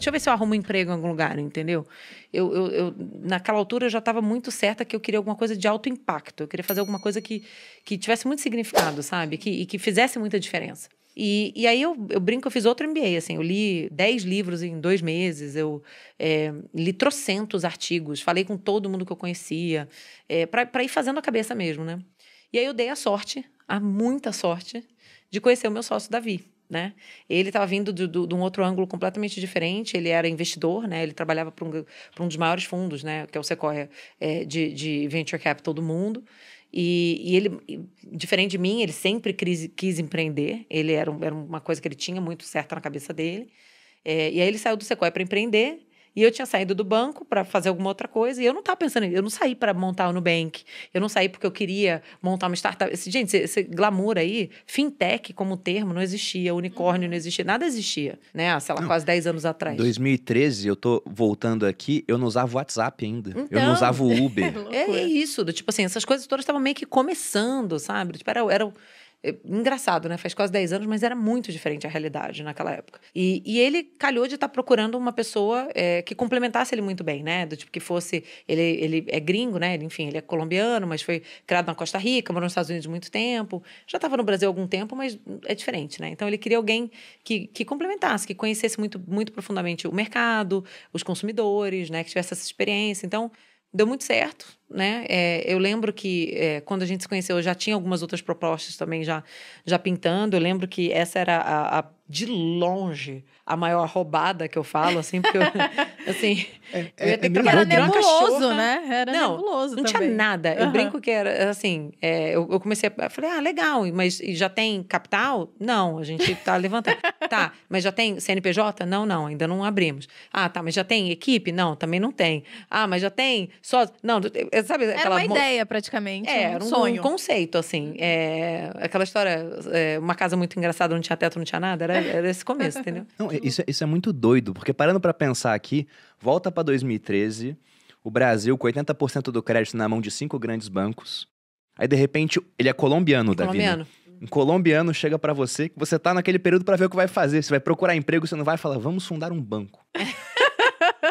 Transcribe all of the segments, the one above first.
Deixa eu ver se eu arrumo um emprego em algum lugar, entendeu? Eu, eu, eu naquela altura eu já estava muito certa que eu queria alguma coisa de alto impacto. Eu queria fazer alguma coisa que, que tivesse muito significado, sabe? Que, e que fizesse muita diferença. E, e aí eu, eu brinco, eu fiz outro MBA, assim, eu li 10 livros em dois meses, eu é, li trocentos artigos, falei com todo mundo que eu conhecia, é, para ir fazendo a cabeça mesmo, né? E aí eu dei a sorte, a muita sorte, de conhecer o meu sócio Davi, né? Ele estava vindo de, de, de, um outro ângulo completamente diferente. Ele era investidor, né? Ele trabalhava para um, um, dos maiores fundos, né? Que é o Sequoia é, de, de, venture capital do mundo. E, e, ele, diferente de mim, ele sempre quis, quis empreender. Ele era, um, era, uma coisa que ele tinha muito certa na cabeça dele. É, e aí ele saiu do Sequoia para empreender. E eu tinha saído do banco para fazer alguma outra coisa e eu não estava pensando, eu não saí para montar o Nubank, eu não saí porque eu queria montar uma startup. Esse, gente, esse, esse glamour aí, fintech como termo não existia, unicórnio não uhum. existia, nada existia, né? Sei lá, não, quase 10 anos atrás. 2013, eu tô voltando aqui, eu não usava o WhatsApp ainda, então, eu não usava o então. Uber. é, é isso, do, tipo assim, essas coisas todas estavam meio que começando, sabe? Tipo, era, era é, engraçado, né? Faz quase 10 anos, mas era muito diferente a realidade naquela época. E, e ele calhou de estar tá procurando uma pessoa é, que complementasse ele muito bem, né? Do tipo que fosse. Ele, ele é gringo, né? Ele, enfim, ele é colombiano, mas foi criado na Costa Rica, morou nos Estados Unidos muito tempo. Já estava no Brasil há algum tempo, mas é diferente, né? Então ele queria alguém que, que complementasse, que conhecesse muito, muito profundamente o mercado, os consumidores, né? Que tivesse essa experiência. Então, deu muito certo né? É, eu lembro que é, quando a gente se conheceu, eu já tinha algumas outras propostas também já, já pintando. Eu lembro que essa era a, a de longe a maior roubada que eu falo, assim, porque eu, assim, é, eu ia é, ter é que trabalhar era nebuloso, né? Era não, nebuloso Não também. tinha nada. Eu brinco que era, assim, é, eu, eu, comecei, a, eu falei, ah, legal, mas já tem capital? Não, a gente tá levantando. tá, mas já tem CNPJ? Não, não, ainda não abrimos. Ah, tá, mas já tem equipe? Não, também não tem. Ah, mas já tem só... Não, eu sabe, era aquela uma ideia, praticamente. É, um era um, sonho. um conceito, assim. Uhum. É, aquela história, é, uma casa muito engraçada, não tinha teto, não tinha nada, era, era esse começo, entendeu? Não, isso, é, isso é muito doido, porque parando para pensar aqui, volta para 2013, o Brasil com 80% do crédito na mão de cinco grandes bancos. Aí, de repente, ele é colombiano, Davi. Colombiano. Um colombiano chega para você, que você tá naquele período para ver o que vai fazer. Você vai procurar emprego, você não vai falar, vamos fundar um banco.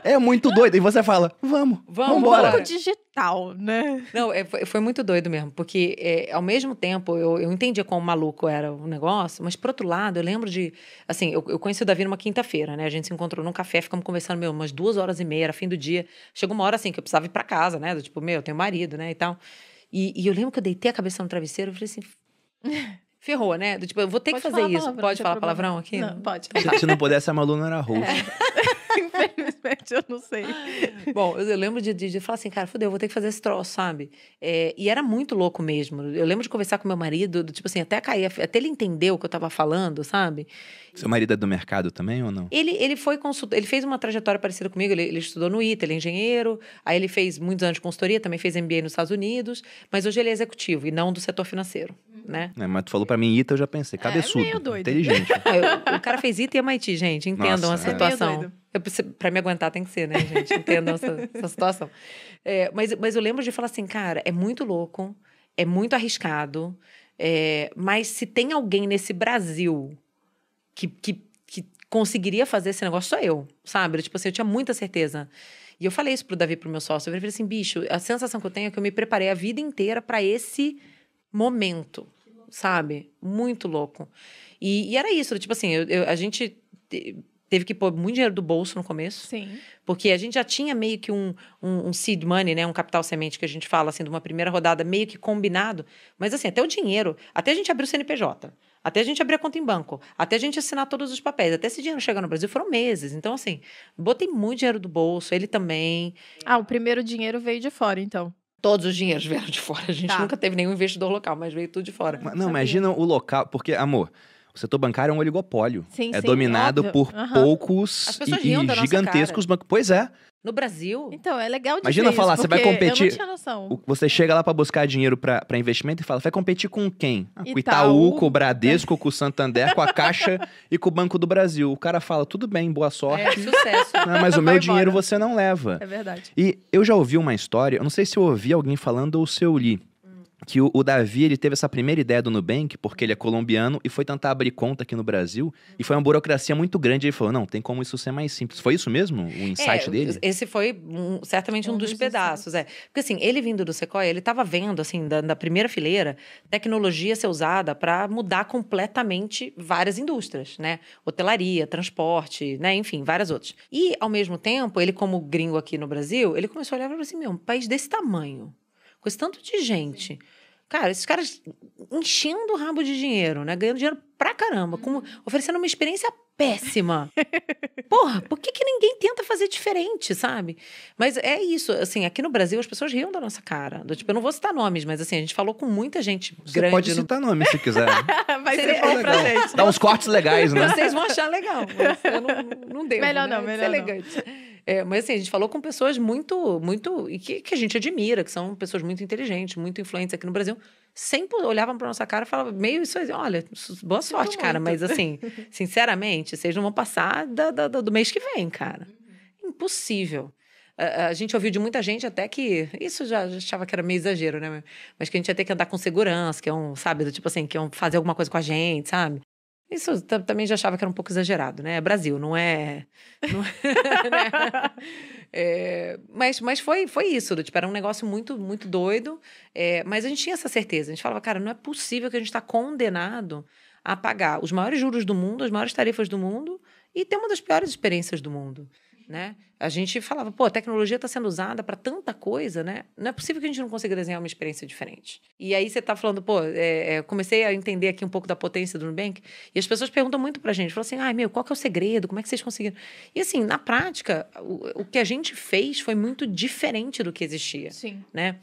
É muito doido. E você fala, vamos, vamos embora. Um digital, né? Não, é, foi, foi, muito doido mesmo. Porque, é, ao mesmo tempo, eu, eu entendia quão maluco era o negócio. Mas, por outro lado, eu lembro de... Assim, eu, eu conheci o Davi numa quinta-feira, né? A gente se encontrou num café, ficamos conversando, meu, umas duas horas e meia, era fim do dia. Chegou uma hora, assim, que eu precisava ir pra casa, né? Do, tipo, meu, eu tenho marido, né? E tal. E, e eu lembro que eu deitei a cabeça no travesseiro e falei assim... ferrou, né? Do, tipo, eu vou ter pode que fazer isso. pode falar palavrão aqui? Não, pode. Se não pudesse, a Malu não era roxa. É. Infelizmente, eu não sei. Bom, eu, eu lembro de, de, de, falar assim, cara, fodeu, vou ter que fazer esse troço, sabe? É, e era muito louco mesmo. Eu lembro de conversar com meu marido, do, tipo assim, até cair, até ele entender o que eu tava falando, sabe? Seu marido é do mercado também ou não? Ele, ele foi consultor, ele fez uma trajetória parecida comigo, ele, ele estudou no ITA, ele é engenheiro, aí ele fez muitos anos de consultoria, também fez MBA nos Estados Unidos, mas hoje ele é executivo e não do setor financeiro, uhum. né? É, mas tu falou para mim ITA, eu já pensei, é, cabeçudo, é, meio doido. inteligente. Ah, o cara fez ITA e MIT, gente, entendam Nossa, a é. É situação. É para me aguentar tem que ser, né, gente? Entendam essa, essa, situação. É, mas, mas eu lembro de falar assim, cara, é muito louco, é muito arriscado, é, mas se tem alguém nesse Brasil que, que, que conseguiria fazer esse negócio, sou eu, sabe? Tipo assim, eu tinha muita certeza. E eu falei isso pro Davi, pro meu sócio. Eu falei assim, bicho, a sensação que eu tenho é que eu me preparei a vida inteira para esse momento, sabe? Muito louco. E, e era isso, tipo assim, eu, eu, a gente teve que pôr muito dinheiro do bolso no começo. Sim. Porque a gente já tinha meio que um, um, um, seed money, né? Um capital semente que a gente fala, assim, de uma primeira rodada meio que combinado. Mas, assim, até o dinheiro, até a gente abrir o CNPJ, até a gente abrir a conta em banco, até a gente assinar todos os papéis, até esse dinheiro chegar no Brasil, foram meses. Então, assim, botei muito dinheiro do bolso, ele também. Ah, o primeiro dinheiro veio de fora, então. Todos os dinheiros vieram de fora. A gente tá. nunca teve nenhum investidor local, mas veio tudo de fora. Não, Sabia? imagina o local, porque, amor, o setor bancário é um oligopólio. Sim, é sim, dominado óbvio. por uhum. poucos e, e gigantescos bancos. Pois é. No Brasil? Então, é legal de Imagina falar, isso, você vai competir. Eu não tinha noção. Você chega lá para buscar dinheiro para investimento e fala: vai competir com quem? Ah, com o Itaú, com o Bradesco, com o Santander, com a Caixa e com o Banco do Brasil. O cara fala: tudo bem, boa sorte. É, sucesso. Não, né, mas o meu dinheiro você não leva. É verdade. E eu já ouvi uma história, eu não sei se eu ouvi alguém falando ou se eu li que o, o, Davi ele teve essa primeira ideia do Nubank, porque ele é colombiano, e foi tentar abrir conta aqui no Brasil, e foi uma burocracia muito grande. Ele falou: não, tem como isso ser mais simples. Foi isso mesmo? O é, insight é, dele? Esse foi um, certamente um, um dos, pedaços, é. Porque assim, ele vindo do Sequoia, ele estava vendo, assim, da, da, primeira fileira, tecnologia ser usada para mudar completamente várias indústrias, né? Hotelaria, transporte, né? Enfim, várias outras. E, ao mesmo tempo, ele, como gringo aqui no Brasil, ele começou a olhar e falou assim: meu, um país desse tamanho com esse tanto de gente. Cara, esses caras enchendo o rabo de dinheiro, né? Ganhando dinheiro pra caramba, como uhum. oferecendo uma experiência péssima. Porra, por que, que ninguém tenta fazer diferente, sabe? Mas é isso, assim, aqui no Brasil as pessoas riam da nossa cara. Do, tipo, eu não vou citar nomes, mas assim, a gente falou com muita gente você grande. Você pode citar no... nomes se quiser. Né? Vai ser é legal. pra gente. Dá uns cortes legais, né? Vocês vão achar legal. Não, não, não devo, Melhor né? não, melhor é não. elegante. É, mas assim, a gente falou com pessoas muito, muito. E que, que a gente admira, que são pessoas muito inteligentes, muito influentes aqui no Brasil. Sempre olhavam para nossa cara e falavam meio isso aí, assim, olha, boa sorte, Sinto cara. Muito. Mas assim, sinceramente, vocês não vão passar da, da, do mês que vem, cara. Uhum. Impossível. A, gente ouviu de muita gente até que. Isso já, já achava que era meio exagero, né? Mas que a gente ia ter que andar com segurança, que é um, sabe, do tipo assim, que iam fazer alguma coisa com a gente, sabe? Isso também já achava que era um pouco exagerado, né? É Brasil, não é. Não é, né? é, mas mas foi, foi isso, tipo, era um negócio muito, muito doido. É, mas a gente tinha essa certeza. A gente falava, cara, não é possível que a gente está condenado a pagar os maiores juros do mundo, as maiores tarifas do mundo e ter uma das piores experiências do mundo né? A gente falava, pô, a tecnologia está sendo usada para tanta coisa, né? Não é possível que a gente não consiga desenhar uma experiência diferente. E aí você está falando, pô, é, é, comecei a entender aqui um pouco da potência do Nubank, e as pessoas perguntam muito para a gente, falam assim, ai, meu, qual que é o segredo? Como é que vocês conseguiram? E assim, na prática, o, o que a gente fez foi muito diferente do que existia, Sim. né?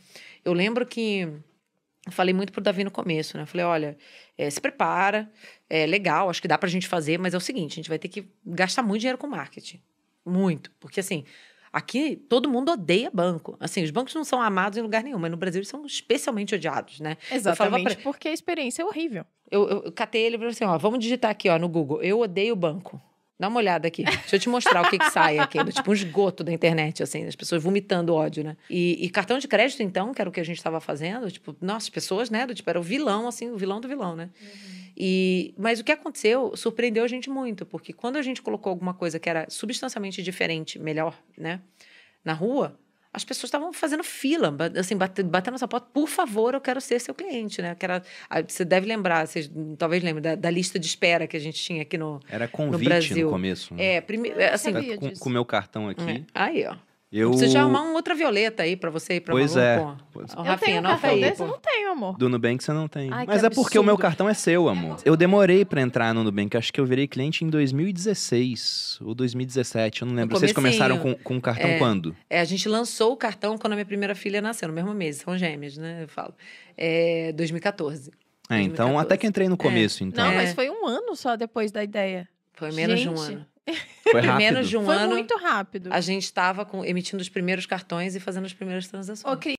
Eu lembro que eu falei muito pro Davi no começo, né? Eu falei, olha, é, se prepara, é legal, acho que dá para a gente fazer, mas é o seguinte, a gente vai ter que gastar muito dinheiro com marketing. Muito. Porque, assim, aqui todo mundo odeia banco. Assim, os bancos não são amados em lugar nenhum, mas no Brasil eles são especialmente odiados, né? Exatamente, pra... porque a experiência é horrível. Eu, eu, eu catei ele e falei assim, ó, vamos digitar aqui, ó, no Google, eu odeio banco. Dá uma olhada aqui. Deixa eu te mostrar o que, que sai aqui. Tipo um esgoto da internet, assim, as pessoas vomitando ódio, né? E, e cartão de crédito, então, que era o que a gente estava fazendo, tipo, nossa, as pessoas, né? Do, tipo, era o vilão, assim, o vilão do vilão, né? Uhum. E, mas o que aconteceu surpreendeu a gente muito, porque quando a gente colocou alguma coisa que era substancialmente diferente, melhor, né, na rua, as pessoas estavam fazendo fila, assim, batendo essa porta, por favor, eu quero ser seu cliente, né? Que ah, você deve lembrar, vocês talvez lembrem da, da, lista de espera que a gente tinha aqui no Era convite no, no começo. Né? É, primeiro, é, assim... Tá com, com o meu cartão aqui. É. Aí, ó. Eu... Precisa de arrumar outra violeta aí pra você e pra Pois é. Pô. Eu Rafinha, tenho um não cartão desse? Não tenho, amor. Do Nubank você não tem. Ai, Mas é porque o meu cartão é seu, amor. Eu demorei pra entrar no Nubank. Acho que eu virei cliente em 2016 ou 2017, eu não lembro. Vocês começaram com, com o cartão é, quando? É, a gente lançou o cartão quando a minha primeira filha nasceu, no mesmo mês, são gêmeas, né? Eu falo. É, 2014. É, então 2014. até que entrei no começo, é. então. Não, mas foi um ano só depois da ideia. Foi menos de um ano. Foi rápido. Menos de um Foi ano. Foi muito rápido. A gente estava emitindo os primeiros cartões e fazendo as primeiras transações. Okay.